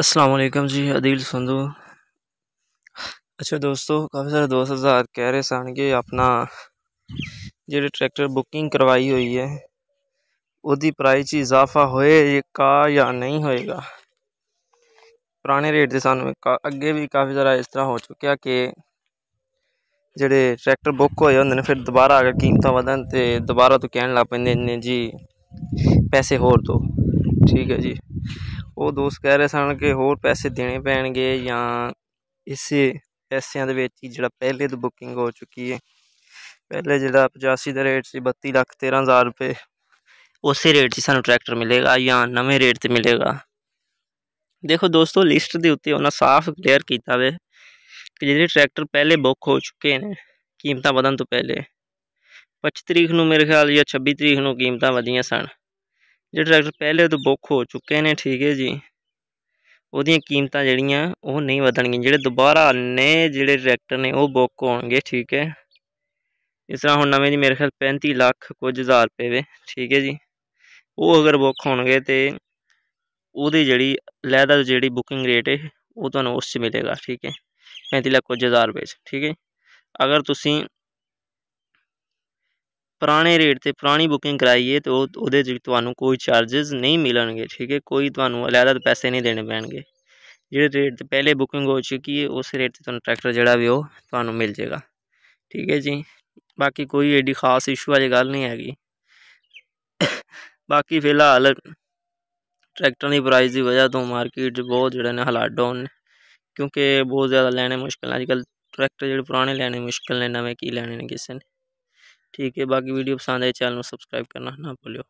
अस्सलाम वालेकुम जी अदील संधु अच्छा दोस्तों काफ़ी सारे दोस्त हज़ार कह रहे सन कि अपना जेह्ड़े ट्रैक्टर बुकिंग करवाई हुई है वो प्राइस च इजाफा होएगा या नहीं होएगा पुराने रेट सामने का अगे भी काफ़ी सारा इस तरह हो चुके कि जेडे ट्रैक्टर बुक होए होंगे फिर दोबारा अगर कीमत वन तो दोबारा तो कह लग पे जी पैसे होर दो ठीक है जी ਉਹ ਦੋਸਤ ਕਹਿ ਰਹੇ ਸਨ ਕਿ ਹੋਰ ਪੈਸੇ ਦੇਣੇ ਪੈਣਗੇ ਜਾਂ ਇਸੇ ਪੈਸਿਆਂ ਦੇ ਵਿੱਚ ਹੀ ਜਿਹੜਾ ਪਹਿਲੇ ਤੋਂ ਬੁਕਿੰਗ ਹੋ ਚੁੱਕੀ ਹੈ ਪਹਿਲੇ ਜਿਹੜਾ 85 ਦਾ ਰੇਟ ਸੀ 32 ਲੱਖ 13000 ਰੁਪਏ ਉਸੇ ਰੇਟ 'ਚ ਸਾਨੂੰ ਟਰੈਕਟਰ ਮਿਲੇਗਾ ਜਾਂ ਨਵੇਂ ਰੇਟ ਤੇ ਮਿਲੇਗਾ ਦੇਖੋ ਦੋਸਤੋ ਲਿਸਟ ਦੇ ਉੱਤੇ ਉਹਨਾਂ ਸਾਫ਼ ਕਲੀਅਰ ਕੀਤਾ ਵੇ ਕਿ ਜਿਹੜੇ ਟਰੈਕਟਰ ਪਹਿਲੇ ਬੁੱਕ ਹੋ ਚੁੱਕੇ ਨੇ ਕੀਮਤਾਂ ਵਧਣ ਤੋਂ ਪਹਿਲੇ 25 ਤਰੀਕ ਨੂੰ ਮੇਰੇ ਖਿਆਲ ਜਾਂ 26 ਤਰੀਕ ਨੂੰ ਕੀਮਤਾਂ ਵਧੀਆਂ ਸਨ ਜਿਹੜੇ ਟਰੈਕਟਰ ਪਹਿਲੇ ਤੋਂ ਬੁੱਕ ਹੋ ਚੁੱਕੇ ਨੇ ਠੀਕ ਹੈ ਜੀ ਉਹਦੀਆਂ ਕੀਮਤਾਂ ਜਿਹੜੀਆਂ ਉਹ ਨਹੀਂ ਵਧਣਗੀਆਂ ਜਿਹੜੇ ਦੁਬਾਰਾ ਨੇ ਜਿਹੜੇ ਟਰੈਕਟਰ ਨੇ ਉਹ ਬੁੱਕ ਹੋਣਗੇ ਠੀਕ ਹੈ ਇਸ ਤਰ੍ਹਾਂ ਹੁਣ ਨਵੇਂ ਦੀ ਮੇਰੇ ਖਿਆਲ 35 ਲੱਖ ਕੁਝ ਹਜ਼ਾਰ ਰੁਪਏ ਵੇ ਠੀਕ ਹੈ ਜੀ ਉਹ ਅਗਰ ਬੁੱਕ ਹੋਣਗੇ ਤੇ ਉਹਦੀ ਜਿਹੜੀ ਲਹਿਦਾ ਜਿਹੜੀ ਬੁਕਿੰਗ ਰੇਟ ਹੈ ਉਹ ਤੁਹਾਨੂੰ ਉਸ 'ਚ ਮਿਲੇਗਾ ਠੀਕ ਹੈ 35 ਲੱਖ ਕੁਝ ਹਜ਼ਾਰ ਰੁਪਏ ਠੀਕ ਹੈ ਅਗਰ ਤੁਸੀਂ ਪੁਰਾਣੇ ਰੇਟ ਤੇ ਪੁਰਾਣੀ ਬੁਕਿੰਗ ਕਰਾਈਏ ਤੇ ਉਹ ਉਹਦੇ 'ਚ ਤੁਹਾਨੂੰ ਕੋਈ ਚਾਰजेस ਨਹੀਂ ਮਿਲਣਗੇ ਠੀਕ ਹੈ ਕੋਈ ਤੁਹਾਨੂੰ ਅਲੱਗ ਅਲੱਗ ਪੈਸੇ ਨਹੀਂ ਦੇਣੇ ਪੈਣਗੇ ਜਿਹੜੇ ਰੇਟ ਤੇ ਪਹਿਲੇ ਬੁਕਿੰਗ ਹੋ ਚੁੱਕੀ ਹੈ ਉਸ ਰੇਟ ਤੇ ਤੁਹਾਨੂੰ ਟਰੈਕਟਰ ਜਿਹੜਾ ਵੀ ਉਹ ਤੁਹਾਨੂੰ ਮਿਲ ਜਾਏਗਾ ਠੀਕ ਹੈ ਜੀ ਬਾਕੀ ਕੋਈ ਐਡੀ ਖਾਸ ਇਸ਼ੂ ਵਾਲੀ ਗੱਲ ਨਹੀਂ ਹੈਗੀ ਬਾਕੀ ਫਿਲਹਾਲ ਟਰੈਕਟਰ ਦੀ ਪ੍ਰਾਈਸ ਦੀ وجہ ਤੋਂ ਮਾਰਕੀਟ 'ਚ ਬਹੁਤ ਜਿਹੜਾ ਨੇ ਹਾਲਾਤ ਡਾਊਨ ਨੇ ਕਿਉਂਕਿ ਬਹੁਤ ਜ਼ਿਆਦਾ ਲੈਣੇ ਮੁਸ਼ਕਲ ਅੱਜ ਕੱਲ ਟਰੈਕਟਰ ਜਿਹੜੇ ਪੁਰਾਣੇ ਲੈਣੇ ਮੁਸ਼ਕਲ ਨੇ ਨਵੇਂ ਕੀ ਲੈਣੇ ਨੇ ਕਿਸੇ ਨੇ ਠੀਕ ਹੈ ਬਾਕੀ ਵੀਡੀਓ ਪਸੰਦ ਆਏ ਚੈਨਲ ਨੂੰ ਸਬਸਕ੍ਰਾਈਬ ਕਰਨਾ ਨਾ ਭੁੱਲਿਓ